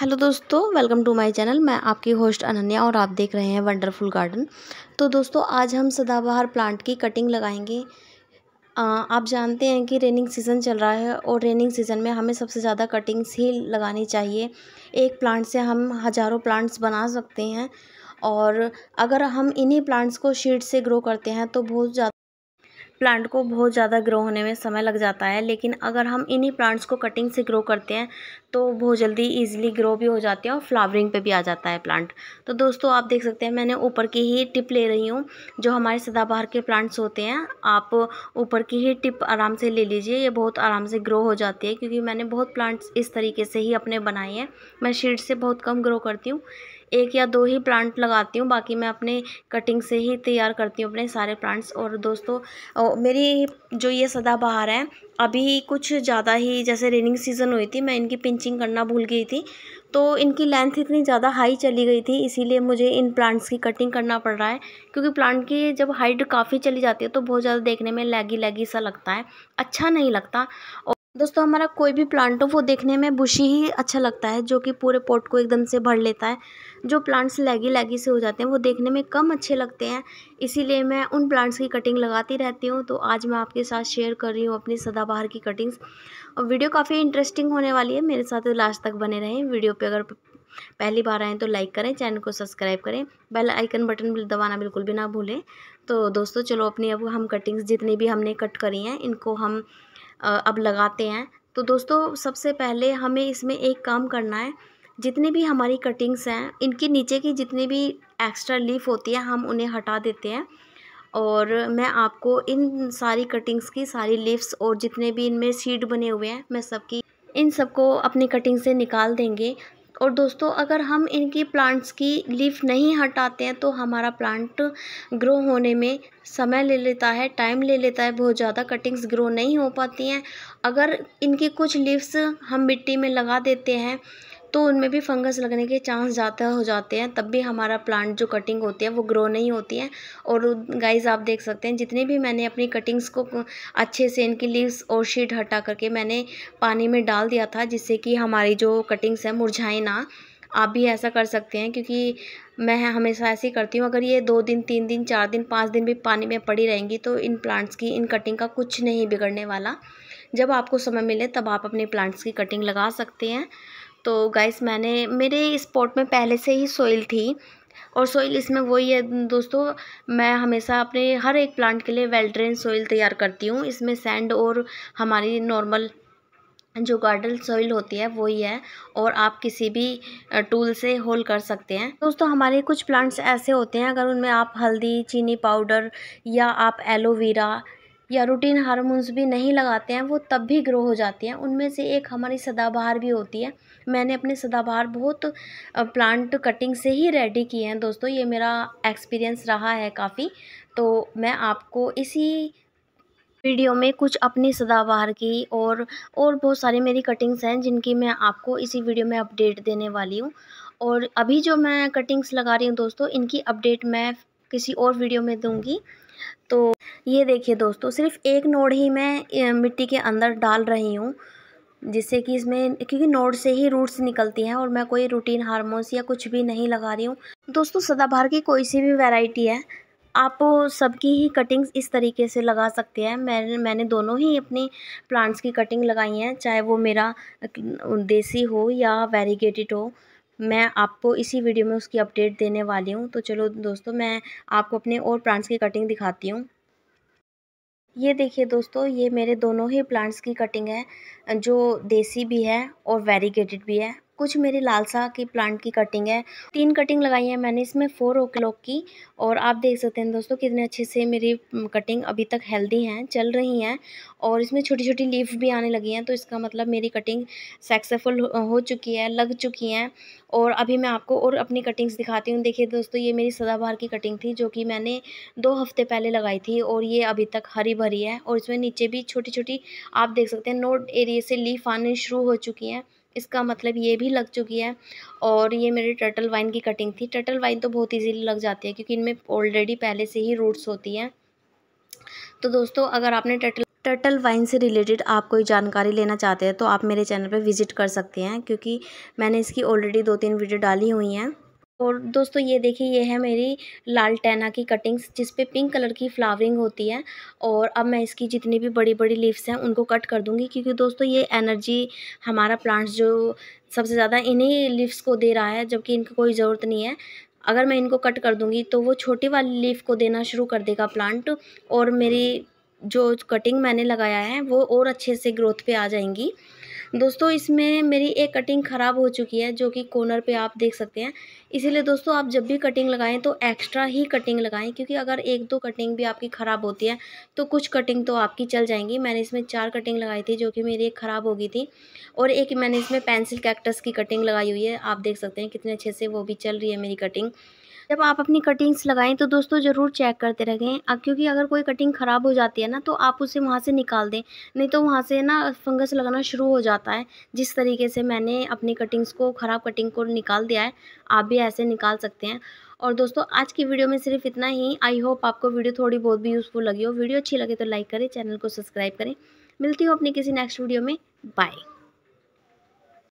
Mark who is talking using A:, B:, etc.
A: hello दोस्तों welcome to my channel मैं आपकी होस्ट अनन्या और आप देख रहे हैं वंडरफुल गार्डन तो दोस्तों आज हम सदाबहार प्लांट की कटिंग लगाएंगे आ, आप जानते हैं कि रेनिंग सीज़न चल रहा है और रेनिंग सीज़न में हमें सबसे ज़्यादा कटिंग्स ही लगानी चाहिए एक प्लांट से हम हज़ारों प्लांट्स बना सकते हैं और अगर हम इन्हीं प्लांट्स को शीट से ग्रो करते हैं तो बहुत ज़्यादा प्लांट को बहुत ज़्यादा ग्रो होने में समय लग जाता है लेकिन अगर हम इन्हीं प्लांट्स को कटिंग से ग्रो करते हैं तो बहुत जल्दी इजीली ग्रो भी हो जाते हैं और फ्लावरिंग पे भी आ जाता है प्लांट तो दोस्तों आप देख सकते हैं मैंने ऊपर की ही टिप ले रही हूँ जो हमारे सदाबहार के प्लांट्स होते हैं आप ऊपर की ही टिप आराम से ले लीजिए ये बहुत आराम से ग्रो हो जाती है क्योंकि मैंने बहुत प्लांट्स इस तरीके से ही अपने बनाए हैं मैं शीट से बहुत कम ग्रो करती हूँ एक या दो ही प्लांट लगाती हूँ बाकी मैं अपने कटिंग से ही तैयार करती हूँ अपने सारे प्लांट्स और दोस्तों मेरी जो ये सदाबहार है अभी कुछ ज़्यादा ही जैसे रेनिंग सीज़न हुई थी मैं इनकी पिंचिंग करना भूल गई थी तो इनकी लेंथ इतनी ज़्यादा हाई चली गई थी इसीलिए मुझे इन प्लांट्स की कटिंग करना पड़ रहा है क्योंकि प्लांट की जब हाइट काफ़ी चली जाती है तो बहुत ज़्यादा देखने में लैगी लैगी सा लगता है अच्छा नहीं लगता और दोस्तों हमारा कोई भी प्लांट हो वो देखने में बुशी ही अच्छा लगता है जो कि पूरे पोट को एकदम से भर लेता है जो प्लांट्स लैगी लैगी से हो जाते हैं वो देखने में कम अच्छे लगते हैं इसीलिए मैं उन प्लांट्स की कटिंग लगाती रहती हूँ तो आज मैं आपके साथ शेयर कर रही हूँ अपनी सदाबहार की कटिंग्स और वीडियो काफ़ी इंटरेस्टिंग होने वाली है मेरे साथ लास्ट तक बने रहें वीडियो पर अगर पहली बार आएँ तो लाइक करें चैनल को सब्सक्राइब करें बेल आइकन बटन दबाना बिल्कुल भी ना भूलें तो दोस्तों चलो अपनी अब हम कटिंग्स जितनी भी हमने कट करी हैं इनको हम अब लगाते हैं तो दोस्तों सबसे पहले हमें इसमें एक काम करना है जितने भी हमारी कटिंग्स हैं इनके नीचे की जितनी भी एक्स्ट्रा लीफ होती है हम उन्हें हटा देते हैं और मैं आपको इन सारी कटिंग्स की सारी लीव्स और जितने भी इनमें सीड बने हुए हैं मैं सबकी इन सबको अपनी कटिंग से निकाल देंगे और दोस्तों अगर हम इनकी प्लांट्स की लीफ नहीं हटाते हैं तो हमारा प्लांट ग्रो होने में समय ले लेता है टाइम ले लेता है बहुत ज़्यादा कटिंग्स ग्रो नहीं हो पाती हैं अगर इनकी कुछ लीव्स हम मिट्टी में लगा देते हैं तो उनमें भी फंगस लगने के चांस ज़्यादा हो जाते हैं तब भी हमारा प्लांट जो कटिंग होती है वो ग्रो नहीं होती है और गाइस आप देख सकते हैं जितनी भी मैंने अपनी कटिंग्स को अच्छे से इनकी लीव्स और शीट हटा करके मैंने पानी में डाल दिया था जिससे कि हमारी जो कटिंग्स हैं मुरझाएँ ना आप भी ऐसा कर सकते हैं क्योंकि मैं हमेशा ऐसे ही करती हूँ अगर ये दो दिन तीन दिन चार दिन पाँच दिन भी पानी में पड़ी रहेंगी तो इन प्लांट्स की इन कटिंग का कुछ नहीं बिगड़ने वाला जब आपको समय मिले तब आप अपने प्लांट्स की कटिंग लगा सकते हैं तो गाइस मैंने मेरे इस पॉट में पहले से ही सोइल थी और सोइल इसमें वही है दोस्तों मैं हमेशा अपने हर एक प्लांट के लिए वेल ड्रेन सोइल तैयार करती हूँ इसमें सैंड और हमारी नॉर्मल जो गार्डन सॉइल होती है वही है और आप किसी भी टूल से होल कर सकते हैं दोस्तों हमारे कुछ प्लांट्स ऐसे होते हैं अगर उनमें आप हल्दी चीनी पाउडर या आप एलोवेरा या रूटीन हारमोन्स भी नहीं लगाते हैं वो तब भी ग्रो हो जाती हैं उनमें से एक हमारी सदाबहार भी होती है मैंने अपने सदाबहार बहुत प्लांट कटिंग से ही रेडी किए हैं दोस्तों ये मेरा एक्सपीरियंस रहा है काफ़ी तो मैं आपको इसी वीडियो में कुछ अपनी सदाबहार की और और बहुत सारी मेरी कटिंग्स हैं जिनकी मैं आपको इसी वीडियो में अपडेट देने वाली हूँ और अभी जो मैं कटिंग्स लगा रही हूँ दोस्तों इनकी अपडेट मैं किसी और वीडियो में दूँगी तो ये देखिए दोस्तों सिर्फ एक नोड ही मैं मिट्टी के अंदर डाल रही हूँ जिससे कि इसमें क्योंकि नोड से ही रूट्स निकलती हैं और मैं कोई रूटीन हारमोन्स या कुछ भी नहीं लगा रही हूँ दोस्तों सदाबहार की कोई सी भी वैरायटी है आप सबकी ही कटिंग्स इस तरीके से लगा सकते हैं मैं मैंने दोनों ही अपनी प्लांट्स की कटिंग लगाई हैं चाहे वो मेरा देसी हो या वेरीगेटेड हो मैं आपको इसी वीडियो में उसकी अपडेट देने वाली हूँ तो चलो दोस्तों मैं आपको अपने और प्लांट्स की कटिंग दिखाती हूँ ये देखिए दोस्तों ये मेरे दोनों ही प्लांट्स की कटिंग है जो देसी भी है और वेरीगेटेड भी है कुछ मेरी लालसा की प्लांट की कटिंग है तीन कटिंग लगाई है मैंने इसमें फोर ओ क्लॉक की और आप देख सकते हैं दोस्तों कितने अच्छे से मेरी कटिंग अभी तक हेल्दी हैं चल रही हैं और इसमें छोटी छोटी लीफ भी आने लगी हैं तो इसका मतलब मेरी कटिंग सक्सेसफुल हो चुकी है लग चुकी हैं और अभी मैं आपको और अपनी कटिंग्स दिखाती हूँ देखिए दोस्तों ये मेरी सदाबहार की कटिंग थी जो कि मैंने दो हफ्ते पहले लगाई थी और ये अभी तक हरी भरी है और इसमें नीचे भी छोटी छोटी आप देख सकते हैं नोड एरिए से लीफ आने शुरू हो चुकी हैं इसका मतलब ये भी लग चुकी है और ये मेरे टर्टल वाइन की कटिंग थी टर्टल वाइन तो बहुत इजीली लग जाती है क्योंकि इनमें ऑलरेडी पहले से ही रूट्स होती हैं तो दोस्तों अगर आपने टर्टल टर्टल वाइन से रिलेटेड आप कोई जानकारी लेना चाहते हैं तो आप मेरे चैनल पर विज़िट कर सकते हैं क्योंकि मैंने इसकी ऑलरेडी दो तीन वीडियो डाली हुई हैं और दोस्तों ये देखिए ये है मेरी लाल टैना की कटिंग्स जिस पे पिंक कलर की फ्लावरिंग होती है और अब मैं इसकी जितनी भी बड़ी बड़ी लीव्स हैं उनको कट कर दूंगी क्योंकि दोस्तों ये एनर्जी हमारा प्लांट्स जो सबसे ज़्यादा इन्हीं लीव्स को दे रहा है जबकि इनकी कोई ज़रूरत नहीं है अगर मैं इनको कट कर दूँगी तो वो छोटी वाली लीफ को देना शुरू कर देगा प्लांट और मेरी जो कटिंग मैंने लगाया है वो और अच्छे से ग्रोथ पर आ जाएंगी दोस्तों इसमें मेरी एक कटिंग ख़राब हो चुकी है जो कि कॉर्नर पे आप देख सकते हैं इसीलिए दोस्तों आप जब भी कटिंग लगाएं तो एक्स्ट्रा ही कटिंग लगाएं क्योंकि अगर एक दो कटिंग भी आपकी ख़राब होती है तो कुछ कटिंग तो आपकी चल जाएंगी मैंने इसमें चार कटिंग लगाई थी जो कि मेरी एक ख़राब हो गई थी और एक मैंने इसमें पेंसिल कैक्टस की कटिंग लगाई हुई है आप देख सकते हैं कितने अच्छे से वो भी चल रही है मेरी कटिंग जब आप अपनी कटिंग्स लगाएं तो दोस्तों ज़रूर चेक करते रहें क्योंकि अगर कोई कटिंग ख़राब हो जाती है ना तो आप उसे वहाँ से निकाल दें नहीं तो वहाँ से ना फंगस लगाना शुरू हो जाता है जिस तरीके से मैंने अपनी कटिंग्स को ख़राब कटिंग को निकाल दिया है आप भी ऐसे निकाल सकते हैं और दोस्तों आज की वीडियो में सिर्फ इतना ही आई होप आपको वीडियो थोड़ी बहुत भी यूज़फुल लगी हो वीडियो अच्छी लगे तो लाइक करें चैनल को सब्सक्राइब करें मिलती हूँ अपने किसी नेक्स्ट वीडियो में बाय